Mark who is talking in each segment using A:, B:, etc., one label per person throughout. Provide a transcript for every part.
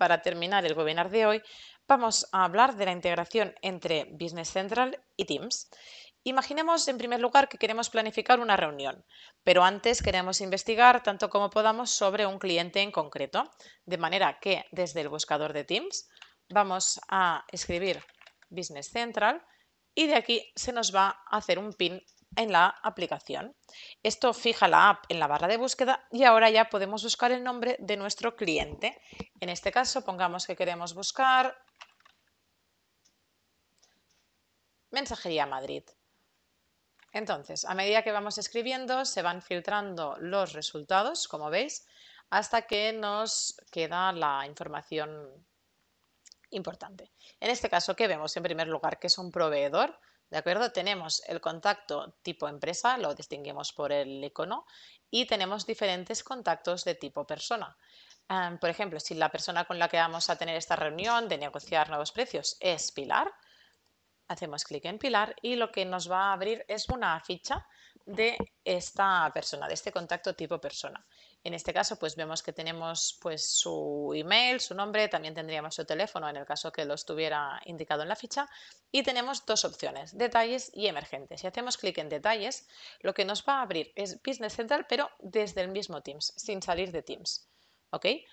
A: para terminar el webinar de hoy, vamos a hablar de la integración entre Business Central y Teams. Imaginemos en primer lugar que queremos planificar una reunión, pero antes queremos investigar tanto como podamos sobre un cliente en concreto, de manera que desde el buscador de Teams vamos a escribir Business Central y de aquí se nos va a hacer un pin en la aplicación. Esto fija la app en la barra de búsqueda y ahora ya podemos buscar el nombre de nuestro cliente. En este caso, pongamos que queremos buscar Mensajería Madrid. Entonces, a medida que vamos escribiendo, se van filtrando los resultados, como veis, hasta que nos queda la información importante. En este caso, ¿qué vemos? En primer lugar, que es un proveedor ¿De acuerdo? Tenemos el contacto tipo empresa, lo distinguimos por el icono, y tenemos diferentes contactos de tipo persona. por ejemplo, si la persona con la que vamos a tener esta reunión de negociar nuevos precios es Pilar, hacemos clic en Pilar y lo que nos va a abrir es una ficha de esta persona, de este contacto tipo persona. En este caso, pues vemos que tenemos pues, su email, su nombre, también tendríamos su teléfono en el caso que lo estuviera indicado en la ficha y tenemos dos opciones, detalles y emergentes. Si hacemos clic en detalles, lo que nos va a abrir es Business Central, pero desde el mismo Teams, sin salir de Teams. ¿Okay?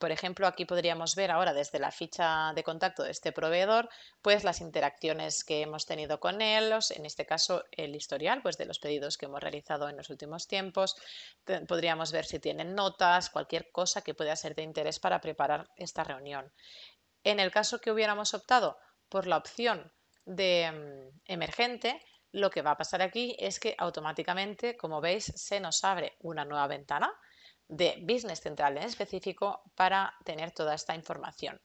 A: por ejemplo, aquí podríamos ver ahora desde la ficha de contacto de este proveedor, pues las interacciones que hemos tenido con él, en este caso el historial pues, de los pedidos que hemos realizado en los últimos tiempos. Podríamos ver si tienen notas, cualquier cosa que pueda ser de interés para preparar esta reunión. En el caso que hubiéramos optado por la opción de mm, emergente, lo que va a pasar aquí es que automáticamente, como veis, se nos abre una nueva ventana de Business Central en específico para tener toda esta información.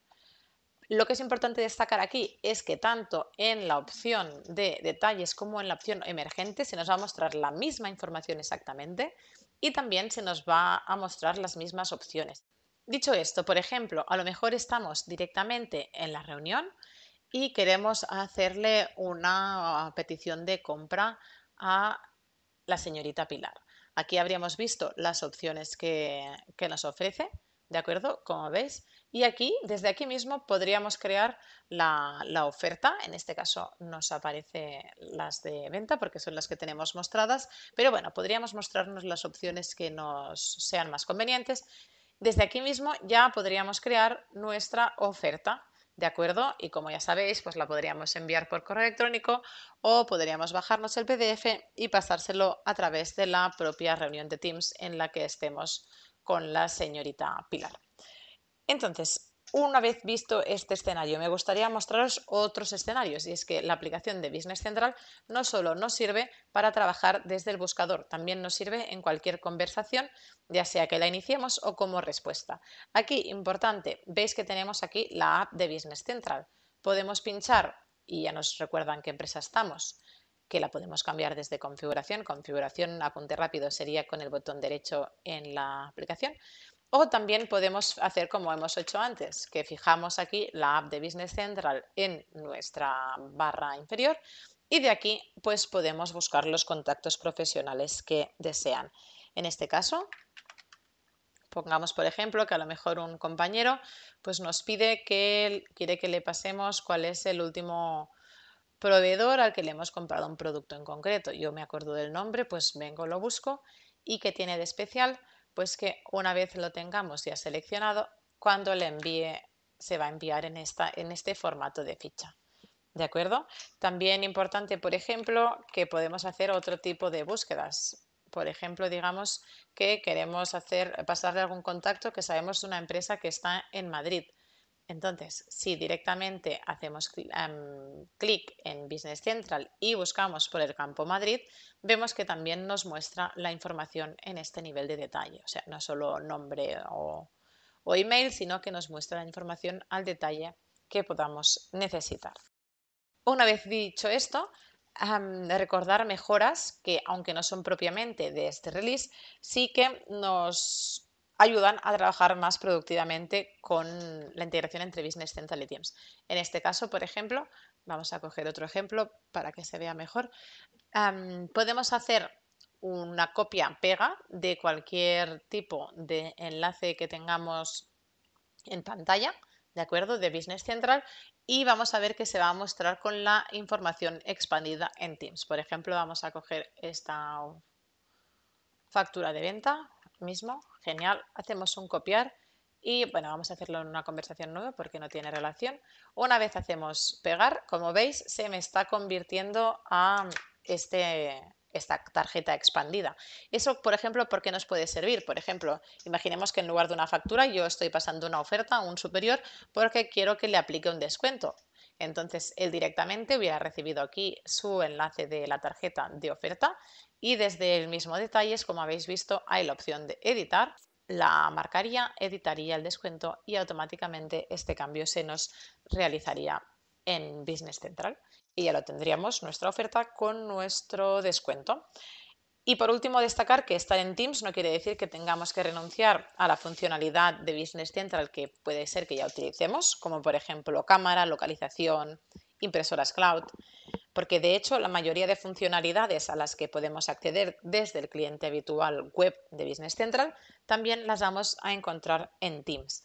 A: Lo que es importante destacar aquí es que tanto en la opción de detalles como en la opción emergente se nos va a mostrar la misma información exactamente y también se nos va a mostrar las mismas opciones. Dicho esto, por ejemplo, a lo mejor estamos directamente en la reunión y queremos hacerle una petición de compra a la señorita Pilar. Aquí habríamos visto las opciones que, nos ofrece, ¿de acuerdo? Como veis. Y aquí, desde aquí mismo, podríamos crear la, la, oferta. En este caso nos aparece las de venta porque son las que tenemos mostradas. Pero bueno, podríamos mostrarnos las opciones que nos sean más convenientes. Desde aquí mismo ya podríamos crear nuestra oferta. ¿De acuerdo? Y como ya sabéis, pues la podríamos enviar por correo electrónico o podríamos bajarnos el PDF y pasárselo a través de la propia reunión de Teams en la que estemos con la señorita Pilar. Entonces, una vez visto este escenario, me gustaría mostraros otros escenarios y es que la aplicación de Business Central no solo nos sirve para trabajar desde el buscador, también nos sirve en cualquier conversación, ya sea que la iniciemos o como respuesta. Aquí, importante, veis que tenemos aquí la app de Business Central. Podemos pinchar y ya nos recuerdan qué empresa estamos que la podemos cambiar desde configuración. Configuración, apunte rápido, sería con el botón derecho en la aplicación. O también podemos hacer como hemos hecho antes, que fijamos aquí la app de Business Central en nuestra barra inferior y de aquí pues podemos buscar los contactos profesionales que desean. En este caso, pongamos por ejemplo que a lo mejor un compañero pues nos pide que quiere que le pasemos cuál es el último proveedor al que le hemos comprado un producto en concreto. Yo me acuerdo del nombre, pues vengo, lo busco y qué tiene de especial pues que una vez lo tengamos ya seleccionado, cuando le envíe, se va a enviar en, esta, en este formato de ficha. ¿De acuerdo? También importante, por ejemplo, que podemos hacer otro tipo de búsquedas. Por ejemplo, digamos que queremos hacer, pasarle algún contacto que sabemos una empresa que está en Madrid. Entonces, si directamente hacemos em, clic en Business Central y buscamos por el campo Madrid, vemos que también nos muestra la información en este nivel de detalle. O sea, no solo nombre o, email, sino que nos muestra la información al detalle que podamos necesitar. Una vez dicho esto, em, recordar mejoras que, aunque no son propiamente de este release, sí que nos ayudan a trabajar más productivamente con la integración entre Business Central y Teams. En este caso, por ejemplo, vamos a coger otro ejemplo para que se vea mejor. podemos hacer una copia pega de cualquier tipo de enlace que tengamos en pantalla, ¿de acuerdo? De Business Central y vamos a ver que se va a mostrar con la información expandida en Teams. Por ejemplo, vamos a coger esta factura de venta, mismo, genial, hacemos un copiar y bueno, vamos a hacerlo en una conversación nueva porque no tiene relación. Una vez hacemos pegar, como veis, se me está convirtiendo a este, esta tarjeta expandida. Eso, por ejemplo, ¿por qué nos puede servir? Por ejemplo, imaginemos que en lugar de una factura yo estoy pasando una oferta, un superior, porque quiero que le aplique un descuento. Entonces, él directamente hubiera recibido aquí su enlace de la tarjeta de oferta y desde el mismo detalles, como habéis visto, hay la opción de editar. La marcaría, editaría el descuento y automáticamente este cambio se nos realizaría en Business Central y ya lo tendríamos nuestra oferta con nuestro descuento. Y por último, destacar que estar en Teams no quiere decir que tengamos que renunciar a la funcionalidad de Business Central que puede ser que ya utilicemos, como por ejemplo cámara, localización, impresoras cloud, porque de hecho la mayoría de funcionalidades a las que podemos acceder desde el cliente habitual web de Business Central también las vamos a encontrar en Teams.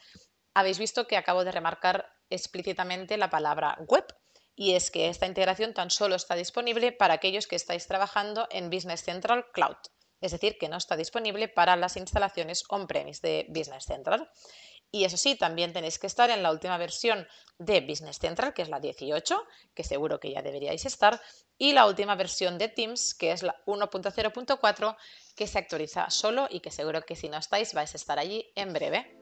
A: Habéis visto que acabo de remarcar explícitamente la palabra web y es que esta integración tan solo está disponible para aquellos que estáis trabajando en Business Central Cloud, es decir, que no está disponible para las instalaciones on-premise de Business Central. Y eso sí, también tenéis que estar en la última versión de Business Central, que es la 18, que seguro que ya deberíais estar, y la última versión de Teams, que es la 1.0.4, que se actualiza solo y que seguro que si no estáis vais a estar allí en breve.